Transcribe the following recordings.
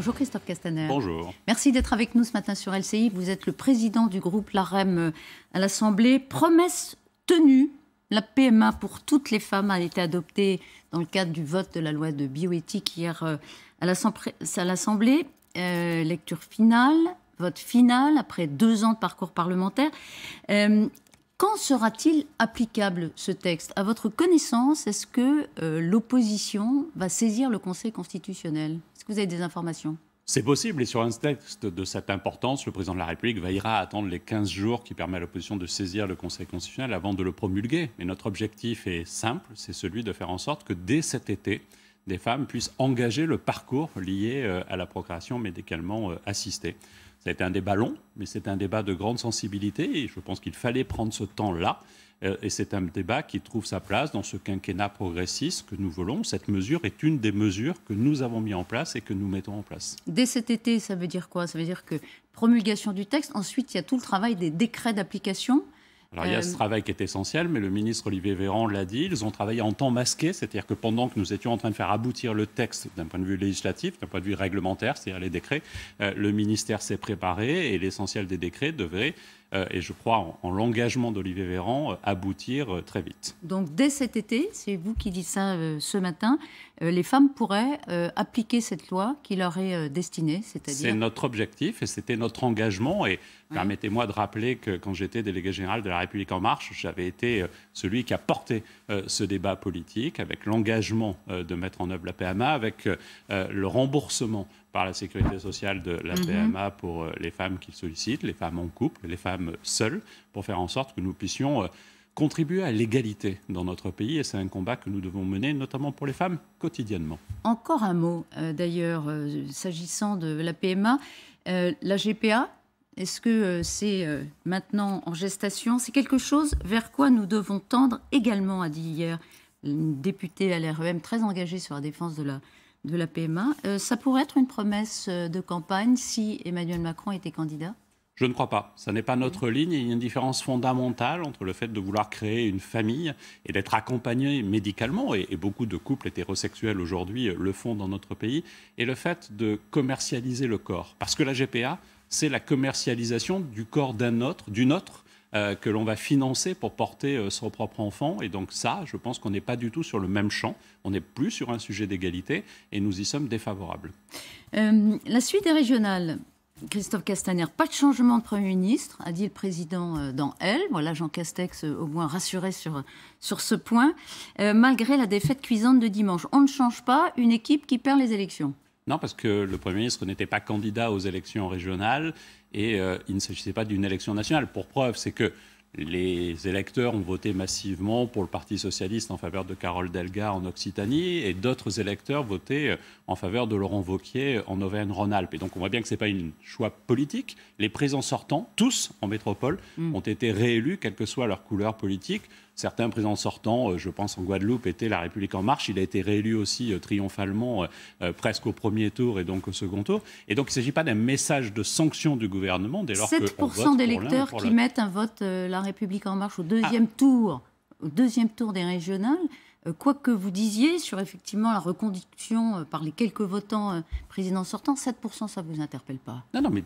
Bonjour Christophe Castaner. Bonjour. Merci d'être avec nous ce matin sur LCI. Vous êtes le président du groupe LAREM euh, à l'Assemblée. Promesse tenue. La PMA pour toutes les femmes a été adoptée dans le cadre du vote de la loi de bioéthique hier euh, à l'Assemblée. Euh, lecture finale, vote final après deux ans de parcours parlementaire. Quand sera-t-il applicable ce texte À votre connaissance, est-ce que euh, l'opposition va saisir le Conseil constitutionnel Est-ce que vous avez des informations c'est possible, et sur un texte de cette importance, le président de la République veillera à attendre les 15 jours qui permettent à l'opposition de saisir le Conseil constitutionnel avant de le promulguer. Mais notre objectif est simple, c'est celui de faire en sorte que dès cet été, des femmes puissent engager le parcours lié euh, à la procréation médicalement euh, assistée. Ça un débat long, mais c'est un débat de grande sensibilité et je pense qu'il fallait prendre ce temps-là. Euh, et c'est un débat qui trouve sa place dans ce quinquennat progressiste que nous voulons. Cette mesure est une des mesures que nous avons mis en place et que nous mettons en place. Dès cet été, ça veut dire quoi Ça veut dire que promulgation du texte, ensuite il y a tout le travail des décrets d'application alors il y a ce euh, travail qui est essentiel, mais le ministre Olivier Véran l'a dit, ils ont travaillé en temps masqué, c'est-à-dire que pendant que nous étions en train de faire aboutir le texte d'un point de vue législatif, d'un point de vue réglementaire, c'est-à-dire les décrets, euh, le ministère s'est préparé et l'essentiel des décrets devrait euh, et je crois en, l'engagement d'Olivier Véran, euh, aboutir euh, très vite. Donc dès cet été, c'est vous qui dites ça ce matin, les femmes pourraient appliquer cette loi qui leur est destinée, cest notre objectif et c'était notre engagement et permettez-moi de rappeler que quand j'étais délégué général de la République En Marche, j'avais été celui qui a porté ce débat politique avec l'engagement de mettre en œuvre la PMA, avec le remboursement par la sécurité sociale de la mhm. PMA pour euh, les femmes qui sollicitent, les femmes en couple, les femmes seules, pour faire en sorte que nous puissions euh, contribuer à l'égalité dans notre pays et c'est un combat que nous devons mener, notamment pour les femmes, quotidiennement. Encore un mot, euh, d'ailleurs, s'agissant de la PMA, la GPA, est-ce que c'est maintenant en gestation C'est quelque chose vers quoi nous devons tendre également, a dit hier une députée à l'REM très engagée sur la défense de la de la PMA. Euh, ça pourrait être une promesse euh, de campagne si Emmanuel Macron était candidat je ne crois pas. Ce n'est pas notre ligne. Il y a une différence fondamentale entre le fait de vouloir créer une famille et d'être accompagné médicalement, et, beaucoup de couples hétérosexuels aujourd'hui euh, le font dans notre pays, et le fait de commercialiser le corps. Parce que la GPA, c'est la commercialisation du corps d'un autre, d'une autre, euh, que l'on va financer pour porter euh, son propre enfant. Et donc ça, je pense qu'on n'est pas du tout sur le même champ. On n'est plus sur un sujet d'égalité et nous y sommes défavorables. Euh, la suite est régionale. Christophe Castaner, pas de changement de Premier ministre, a dit le président dans Elle. Voilà, Jean Castex au moins rassuré sur, sur ce point. malgré la défaite cuisante de dimanche, on ne change pas une équipe qui perd les élections. Non, parce que le Premier ministre n'était pas candidat aux élections régionales. Et euh, il ne s'agissait pas d'une élection nationale. Pour preuve, c'est que les électeurs ont voté massivement pour le Parti socialiste en faveur de Carole Delga en Occitanie et d'autres électeurs votaient euh, en faveur de Laurent Vauquier en Auvergne-Rhône-Alpes. Et donc on voit bien que ce n'est pas un choix politique. Les présents sortants, tous en métropole, mm. ont été réélus, quelle que soit leur couleur politique, certains présidents sortants, euh, je pense en Guadeloupe, étaient La République en marche. Il a été réélu aussi euh, triomphalement euh, presque au premier tour et donc au second tour. Et donc il ne s'agit pas d'un message de sanction du gouvernement dès lors 7 que... 7% d'électeurs qui mettent un vote La République en marche au ah. deuxième tour, au deuxième tour des régionales quoi que vous disiez sur effectivement la reconduction par les quelques votants présidents sortants, 7%, ça ne vous interpelle pas Non, non, mais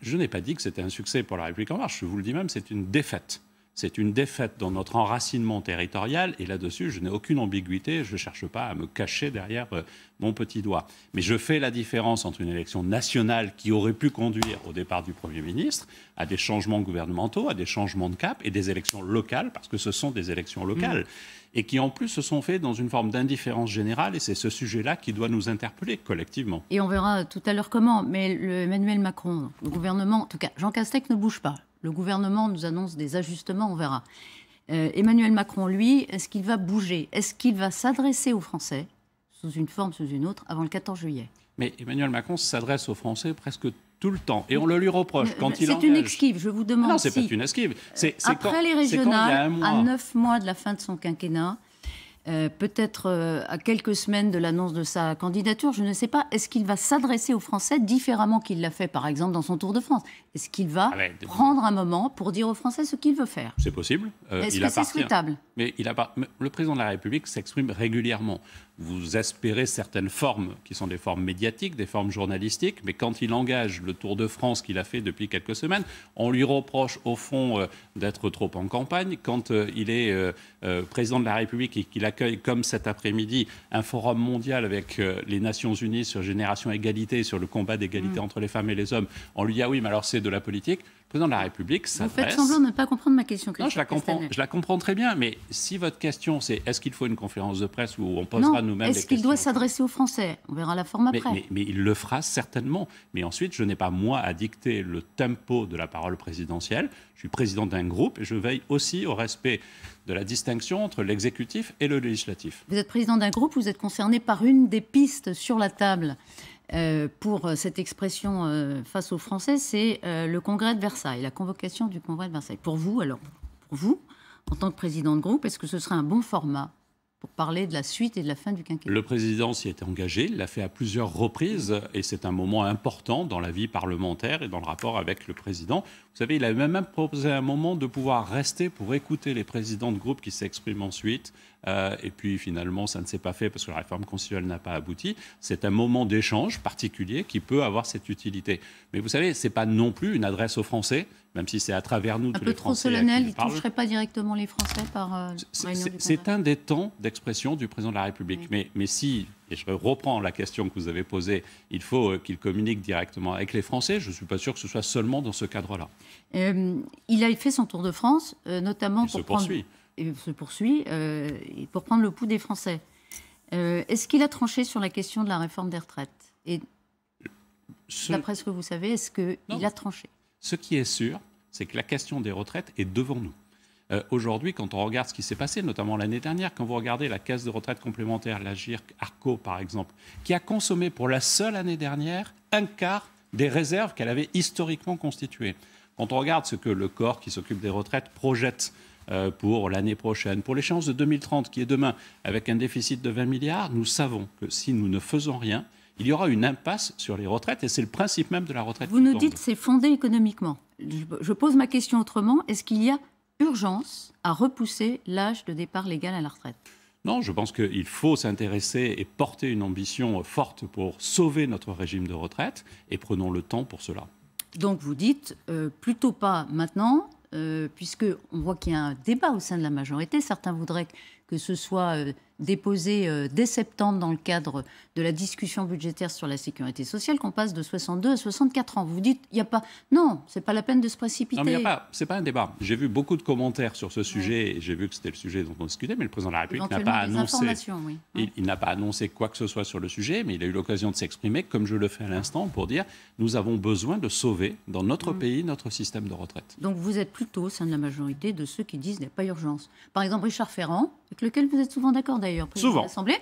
je n'ai pas dit que c'était un succès pour la République en marche. Je vous le dis même, c'est une défaite c'est une défaite dans notre enracinement territorial. Et là-dessus, je n'ai aucune ambiguïté. Je ne cherche pas à me cacher derrière euh, mon petit doigt. Mais je fais la différence entre une élection nationale qui aurait pu conduire au départ du Premier ministre à des changements gouvernementaux, à des changements de cap et des élections locales, parce que ce sont des élections locales. Mm. Et qui en plus se sont faites dans une forme d'indifférence générale, et c'est ce sujet-là qui doit nous interpeller collectivement. Et on verra tout à l'heure comment, mais le Emmanuel Macron, le gouvernement, en tout cas Jean Castex ne bouge pas. Le gouvernement nous annonce des ajustements, on verra. Euh, Emmanuel Macron, lui, est-ce qu'il va bouger Est-ce qu'il va s'adresser aux Français, sous une forme, sous une autre, avant le 14 juillet Mais Emmanuel Macron s'adresse aux Français presque tout le temps. Et on le lui reproche quand il C'est une esquive, je vous demande. Non, c'est pas une esquive. C'est, euh, Après les régionales, à neuf mois de la fin de son quinquennat, euh, peut-être euh, à quelques semaines de l'annonce de sa candidature, je ne sais pas, est-ce qu'il va s'adresser aux Français différemment qu'il l'a fait, par exemple, dans son Tour de France Est-ce qu'il va ah ben, prendre un moment pour dire aux Français ce qu'il veut faire C'est possible. Euh, est-ce que c'est souhaitable Mais le président de la République s'exprime régulièrement vous espérez certaines formes qui sont des formes médiatiques, des formes journalistiques, mais quand il engage le Tour de France qu'il a fait depuis quelques semaines, on lui reproche au fond euh, d'être trop en campagne. Quand euh, il est euh, président de la République et qu'il accueille, comme cet après-midi, un forum mondial avec les Nations Unies sur Génération Égalité, sur le combat d'égalité mmh. entre les femmes et les hommes, on lui dit ah oui, mais alors c'est de la politique la République Vous faites semblant de ne pas comprendre ma question. non, je la, comprends, je la comprends très bien, mais si votre question c'est est-ce qu'il faut une conférence de presse où on posera nous-mêmes est-ce qu'il doit s'adresser aux Français On verra la forme après. Mais, mais, il le fera certainement. Mais ensuite, je n'ai pas moi à dicter le tempo de la parole présidentielle. Je suis président d'un groupe et je veille aussi au respect de la distinction entre l'exécutif et le législatif. Vous êtes président d'un groupe, vous êtes concerné par une des pistes sur la table. Euh, pour euh, cette expression euh, face aux Français, c'est le congrès de Versailles, la convocation du congrès de Versailles. Pour vous, alors, pour vous, en tant que président de groupe, est-ce que ce serait un bon format pour parler de la suite et de la fin du quinquennat Le président s'y est engagé, il l'a fait à plusieurs reprises, et c'est un moment important dans la vie parlementaire et dans le rapport avec le président. Vous savez, il avait même proposé un moment de pouvoir rester pour écouter les présidents de groupe qui s'expriment ensuite, euh, et puis finalement, ça ne s'est pas fait parce que la réforme constitutionnelle n'a pas abouti. C'est un moment d'échange particulier qui peut avoir cette utilité. Mais vous savez, ce n'est pas non plus une adresse aux Français, même si c'est à travers nous un tous peu les trop solennel, il ne toucherait pas directement les Français par. Euh, c'est un des temps d'expression du président de la République. Mais, mais si et je reprends la question que vous avez posée, il faut euh, qu'il communique directement avec les Français. Je ne suis pas sûr que ce soit seulement dans ce cadre-là. il a fait son tour de France, notamment il pour se poursuit et se poursuit euh, pour prendre le pouls des Français. Euh, est-ce qu'il a tranché sur la question de la réforme des retraites Et d'après ce que vous savez, est-ce qu'il a tranché Ce qui est sûr, c'est que la question des retraites est devant nous. Euh, aujourd'hui, quand on regarde ce qui s'est passé, notamment l'année dernière, quand vous regardez la caisse de retraite complémentaire, la GIRC ARCO par exemple, qui a consommé pour la seule année dernière un quart des réserves qu'elle avait historiquement constituées. Quand on regarde ce que le corps qui s'occupe des retraites projette euh, pour l'année prochaine, pour l'échéance de 2030 qui est demain, avec un déficit de 20 milliards, nous savons que si nous ne faisons rien, il y aura une impasse sur les retraites et c'est le principe même de la retraite. Vous nous dites dites c'est fondé économiquement. Je pose ma question autrement. Est-ce qu'il y a urgence à repousser l'âge de départ légal à la retraite non, je pense qu'il faut s'intéresser et porter une ambition forte pour sauver notre régime de retraite et prenons le temps pour cela. Donc vous dites euh, plutôt pas maintenant euh, puisque on voit qu'il y a un débat au sein de la majorité. Certains voudraient que ce soit euh, déposé euh, dès septembre dans le cadre de la discussion budgétaire sur la sécurité sociale qu'on passe de 62 à 64 ans. Vous dites, il n'y a pas. Non, ce n'est pas la peine de se précipiter. Non, mais ce n'est pas un débat. J'ai vu beaucoup de commentaires sur ce sujet et j'ai vu que c'était le sujet dont on discutait, mais le président de la République n'a pas annoncé. Il, n'a pas annoncé quoi que ce soit sur le sujet, mais il a eu l'occasion de s'exprimer, comme je le fais à l'instant, pour dire nous avons besoin de sauver dans notre mm. pays notre système de retraite. Donc vous êtes plutôt au sein de la majorité de ceux qui disent qu'il n'y a pas urgence. Par exemple, Richard Ferrand, avec lequel vous êtes souvent d'accord d'ailleurs, président l'Assemblée,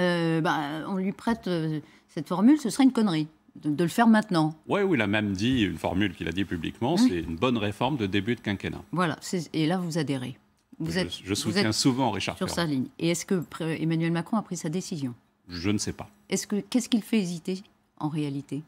euh, bah, on lui prête euh, cette formule, ce serait une connerie. De, le faire maintenant. Oui, oui, il a même dit, une formule qu'il a dit publiquement, c'est une bonne réforme de début de quinquennat. Voilà, et là vous adhérez. Vous je, êtes, je soutiens souvent Richard Sur sa ligne. Et est-ce que Emmanuel Macron a pris sa décision Je ne sais pas. Est-ce que, qu'est-ce qu'il fait hésiter en réalité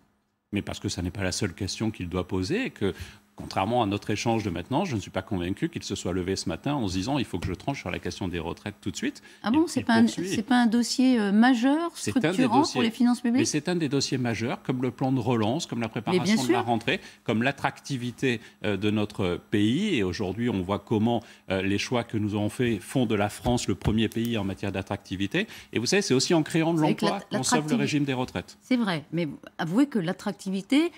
mais parce que ça n'est pas la seule question qu'il doit poser, que Contrairement à notre échange de maintenant, je ne suis pas convaincu qu'il se soit levé ce matin en se disant il faut que je tranche sur la question des retraites tout de suite. Ah bon, c'est pas, pas un dossier euh, majeur, structurant pour les finances publiques Mais c'est un des dossiers majeurs, comme le plan de relance, comme la préparation de la rentrée, comme l'attractivité euh, de notre pays. Et aujourd'hui, on voit comment euh, les choix que nous avons faits font de la France le premier pays en matière d'attractivité. Et vous savez, c'est aussi en créant de l'emploi qu'on sauve le régime des retraites. C'est vrai, mais avouez que l'attractivité,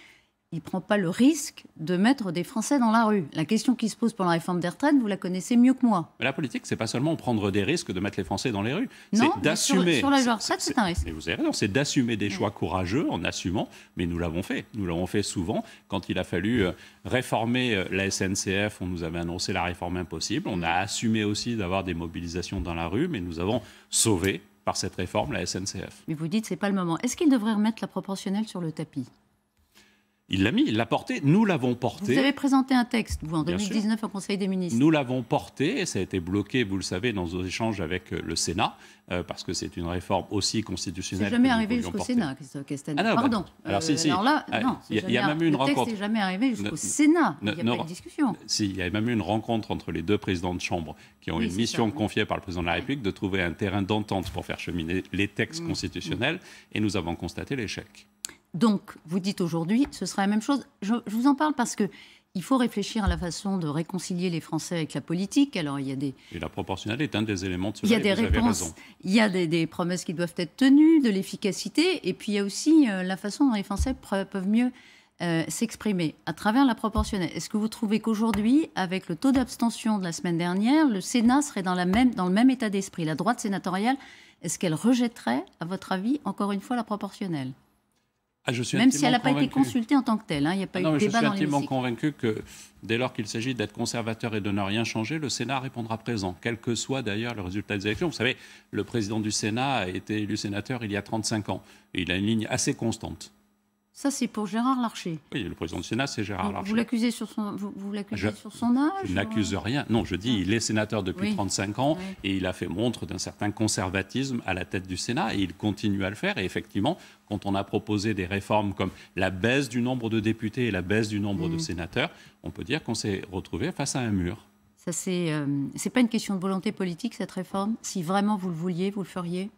il ne prend pas le risque de mettre des Français dans la rue. La question qui se pose pour la réforme des vous la connaissez mieux que moi. la politique, c'est pas seulement prendre des risques de mettre les Français dans les rues. c'est d'assumer. Sur, la la retraite, c'est un risque. Mais vous avez raison, c'est d'assumer des choix courageux en assumant, mais nous l'avons fait. Nous l'avons fait souvent. Quand il a fallu euh, réformer euh, la SNCF, on nous avait annoncé la réforme impossible. On a assumé aussi d'avoir des mobilisations dans la rue, mais nous avons sauvé par cette réforme la SNCF. Mais vous dites, c'est pas le moment. Est-ce qu'il devrait remettre la proportionnelle sur le tapis il l'a mis, il l'a porté, nous l'avons porté. Vous avez présenté un texte, vous, en 2019 au Conseil des ministres. Nous l'avons porté, et ça a été bloqué, vous le savez, dans nos échanges avec euh, le Sénat, euh, parce que c'est une réforme aussi constitutionnelle. C'est jamais arrivé jusqu'au Sénat, Castaner. Ah bah, Pardon. alors, euh, là, ah, non, il y, a même eu une rencontre. Le texte n'est jamais arrivé jusqu'au Sénat. il n'y a pas de discussion. Si, il y a même eu une rencontre entre les deux présidents de chambre qui ont une mission confiée par le président de la République de trouver un terrain d'entente pour faire cheminer les textes mm, constitutionnels, mm. et nous avons constaté l'échec. Donc, vous dites aujourd'hui, ce sera la même chose. Je, vous en parle parce que il faut réfléchir à la façon de réconcilier les Français avec la politique. Alors, il y a des... Et la proportionnelle est un des éléments de cela. Il y a des réponses, il y a des, promesses qui doivent être tenues, de l'efficacité, et puis il y a aussi euh, la façon dont les Français peuvent mieux euh, s'exprimer à travers la proportionnelle. Est-ce que vous trouvez qu'aujourd'hui, avec le taux d'abstention de la semaine dernière, le Sénat serait dans, dans le même état d'esprit La droite sénatoriale, est-ce qu'elle rejetterait, à votre avis, encore une fois, la proportionnelle ah, Même si elle n'a pas été consultée en tant que telle, il hein, n'y a pas ah eu de débat dans Je suis intimement convaincu que dès lors qu'il s'agit d'être conservateur et de ne rien changer, le Sénat répondra présent, quel que soit d'ailleurs le résultat des élections. Vous savez, le président du Sénat a été élu sénateur il y a 35 ans et il a une ligne assez constante. Ça, c'est pour Gérard Larcher. Oui, le président du Sénat, c'est Gérard Larcher. Vous l'accusez sur son, âge Je n'accuse euh rien. Non, je dis, il est sénateur depuis 35 ans et il a fait montre d'un certain conservatisme à la tête du Sénat et il continue à le faire. Et effectivement, quand on a proposé des réformes comme la baisse du nombre de députés et la baisse du nombre de mm. sénateurs, on peut dire qu'on s'est retrouvé face à un mur. Ça, c'est, euh, c'est pas une question de volonté politique, cette réforme. Si vraiment vous le vouliez, vous le feriez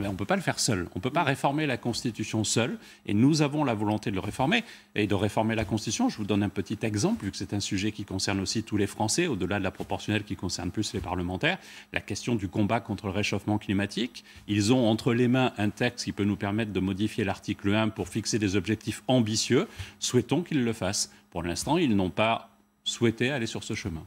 ah ben, on ne peut pas le faire seul. On ne peut pas réformer la Constitution seul. Et nous avons la volonté de le réformer. Et de réformer la Constitution, je vous donne un petit exemple, vu que c'est un sujet qui concerne aussi tous les Français, au-delà de la proportionnelle qui concerne plus les parlementaires, la question du combat contre le réchauffement climatique. Ils ont entre les mains un texte qui peut nous permettre de modifier l'article 1 pour fixer des objectifs ambitieux. Souhaitons qu'ils le fassent. Pour l'instant, ils n'ont pas souhaité aller sur ce chemin.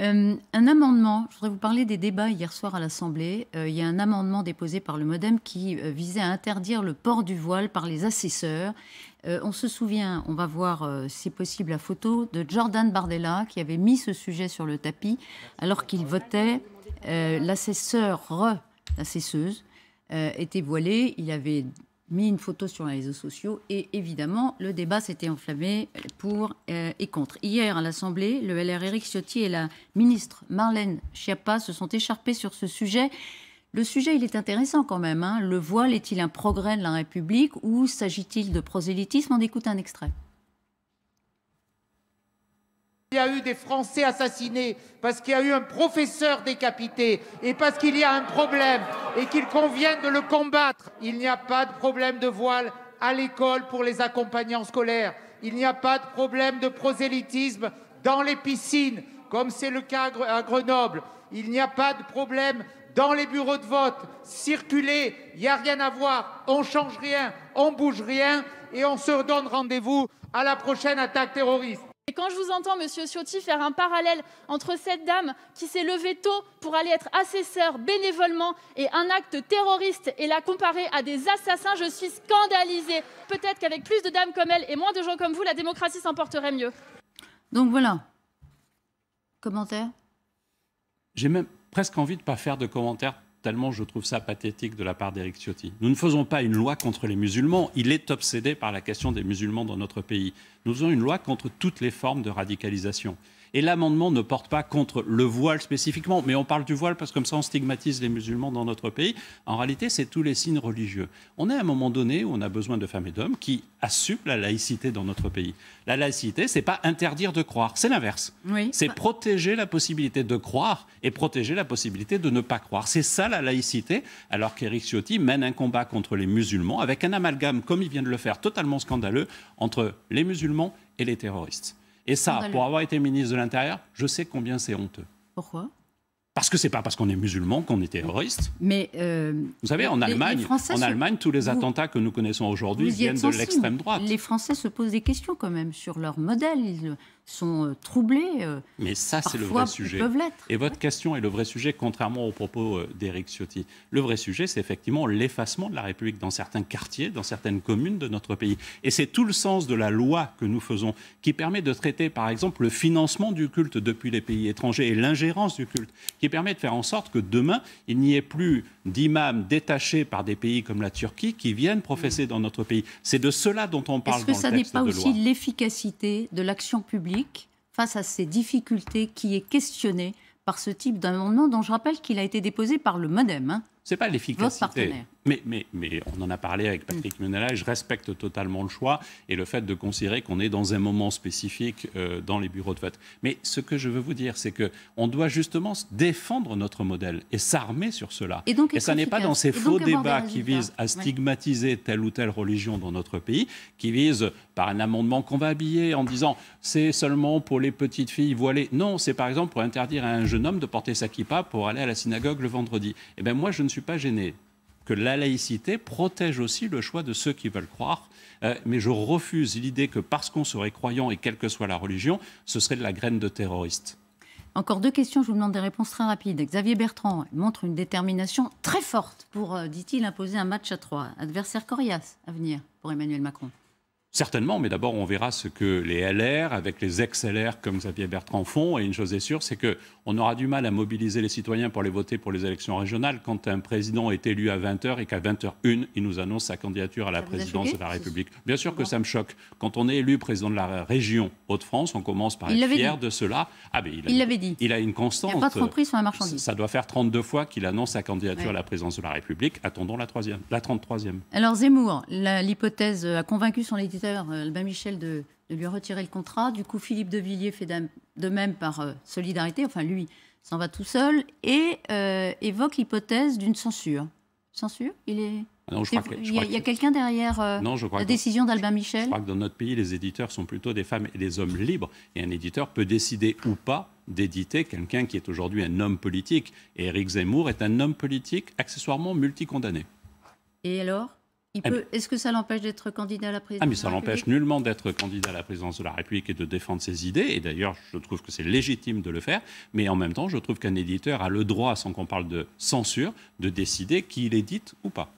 Euh, un amendement, je voudrais vous parler des débats hier soir à l'Assemblée. Euh, il y a un amendement déposé par le Modem qui euh, visait à interdire le port du voile par les assesseurs. on se souvient, on va voir si possible la photo, de Jordan Bardella qui avait mis ce sujet sur le tapis alors qu'il votait. L'assesseur, l'assesseuse, était voilé, il avait mis une photo sur les réseaux sociaux et évidemment le débat s'était enflammé pour euh, et contre. Hier à l'Assemblée, le LR Eric Ciotti et la ministre Marlène Schiappa se sont écharpés sur ce sujet. Le sujet, il est intéressant quand même. Hein. Le voile est-il un progrès de la République ou s'agit-il de prosélytisme On écoute un extrait. Il y a eu des Français assassinés parce qu'il y a eu un professeur décapité et parce qu'il y a un problème et qu'il convient de le combattre. Il n'y a pas de problème de voile à l'école pour les accompagnants scolaires. Il n'y a pas de problème de prosélytisme dans les piscines, comme c'est le cas à Grenoble. Il n'y a pas de problème dans les bureaux de vote. Circuler, il n'y a rien à voir. On change rien, on bouge rien et on se donne rendez-vous à la prochaine attaque terroriste. Et quand je vous entends, Monsieur Ciotti, faire un parallèle entre cette dame qui s'est levée tôt pour aller être assesseur bénévolement et un acte terroriste et la comparer à des assassins, je suis scandalisée. Peut-être qu'avec plus de dames comme elle et moins de gens comme vous, la démocratie s'emporterait mieux. Donc voilà. Commentaire J'ai même presque envie de ne pas faire de commentaire tellement je trouve ça pathétique de la part d'Eric Ciotti. Nous ne faisons pas une loi contre les musulmans, il est obsédé par la question des musulmans dans notre pays. Nous faisons une loi contre toutes les formes de radicalisation. Et l'amendement ne porte pas contre le voile spécifiquement, mais on parle du voile parce que comme ça on stigmatise les musulmans dans notre pays. En réalité, c'est tous les signes religieux. On est à un moment donné où on a besoin de femmes et d'hommes qui assument la laïcité dans notre pays. La laïcité, c'est pas interdire de croire, c'est l'inverse. C'est protéger la possibilité de croire et protéger la possibilité de ne pas croire. C'est ça la laïcité, alors qu'Eric Ciotti mène un combat contre les musulmans avec un amalgame, comme il vient de le faire, totalement scandaleux entre les musulmans et les terroristes. Et ça, pour avoir été ministre de l'Intérieur, je sais combien c'est honteux. Pourquoi parce que c'est pas parce qu'on est musulman qu'on est terroriste. Mais euh, vous savez, en Allemagne, en Allemagne, tous les attentats que nous connaissons aujourd'hui viennent de l'extrême droite. Les Français se posent des questions quand même sur leur modèle sont euh, troublés. Euh, Mais ça, c'est le vrai sujet. Et votre question est le vrai sujet, contrairement aux propos euh, d'Éric Ciotti. Le vrai sujet, c'est effectivement l'effacement de la République dans certains quartiers, dans certaines communes de notre pays. Et c'est tout le sens de la loi que nous faisons, qui permet de traiter, par exemple, le financement du culte depuis les pays étrangers et l'ingérence du culte, qui permet de faire en sorte que demain, il n'y ait plus d'imams détachés par des pays comme la Turquie qui viennent professer mm. dans notre pays. C'est de cela dont on parle. Est-ce que ça n'est pas aussi l'efficacité de l'action publique face à ces difficultés qui est questionnée par ce type d'amendement dont je rappelle qu'il a été déposé par le MoDem. Hein. c'est pas l'efficacité. Mais, mais, mais, on en a parlé avec Patrick mm. Menela, je respecte totalement le choix et le fait de considérer qu'on est dans un moment spécifique euh, dans les bureaux de vote. Mais ce que je veux vous dire, c'est qu'on doit justement défendre notre modèle et s'armer sur cela. Et, donc, ça n'est pas dans ces faux débats qui visent à stigmatiser telle ou telle religion dans notre pays, qui visent par un amendement qu'on va habiller en disant c'est seulement pour les petites filles voilées. Non, c'est par exemple pour interdire à un jeune homme de porter sa kippa pour aller à la synagogue le vendredi. Eh bien moi, je ne suis pas gêné que la laïcité protège aussi le choix de ceux qui veulent croire. Euh, mais je refuse l'idée que parce qu'on serait croyant et quelle que soit la religion, ce serait de la graine de terroriste. Encore deux questions, je vous demande des réponses très rapides. Xavier Bertrand montre une détermination très forte pour, euh, dit-il, imposer un match à trois. Adversaire coriace à venir pour Emmanuel Macron. Certainement, mais d'abord on verra ce que les LR, avec les ex-LR comme Xavier Bertrand font. Et une chose est sûre, c'est qu'on aura du mal à mobiliser les citoyens pour les voter pour les élections régionales quand un président est élu à 20h et qu'à 20 h 1 il nous annonce sa candidature à la présidence de la République. Bien sûr que ça me choque. Quand on est élu président de la région Hauts-de-France, on commence par être fier de cela. Ah, il l'avait dit. Il a une constante. Il n'y a pas de sur la marchandise. Ça doit faire 32 fois qu'il annonce sa candidature à la présidence de la République. Attendons la, troisième, la 33e. Alors Zemmour, l'hypothèse a convaincu son éditeur euh, Albin Michel, de, lui retirer le contrat. Du coup, Philippe de Villiers fait de même par euh, solidarité, enfin lui s'en va tout seul, et euh, évoque l'hypothèse d'une censure. Censure Il est... Non, je crois il y a, quelqu'un derrière non, la décision d'Albin Michel Je crois que dans notre pays, les éditeurs sont plutôt des femmes et des hommes libres. Et un éditeur peut décider ou pas d'éditer quelqu'un qui est aujourd'hui un homme politique. Et Éric Zemmour est un homme politique accessoirement multicondamné. Et alors eh est-ce que ça l'empêche d'être candidat à la présidence Ah, mais ça l'empêche nullement d'être candidat à la présidence de la République et de défendre ses idées. Et d'ailleurs, je trouve que c'est légitime de le faire. Mais en même temps, je trouve qu'un éditeur a le droit, sans qu'on parle de censure, de décider qui il édite ou pas.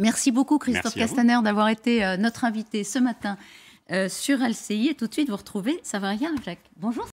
Merci beaucoup, Christophe Castaner, d'avoir été euh, notre invité ce matin euh, sur LCI. Et tout de suite, vous retrouvez rien Jacques. Bonjour.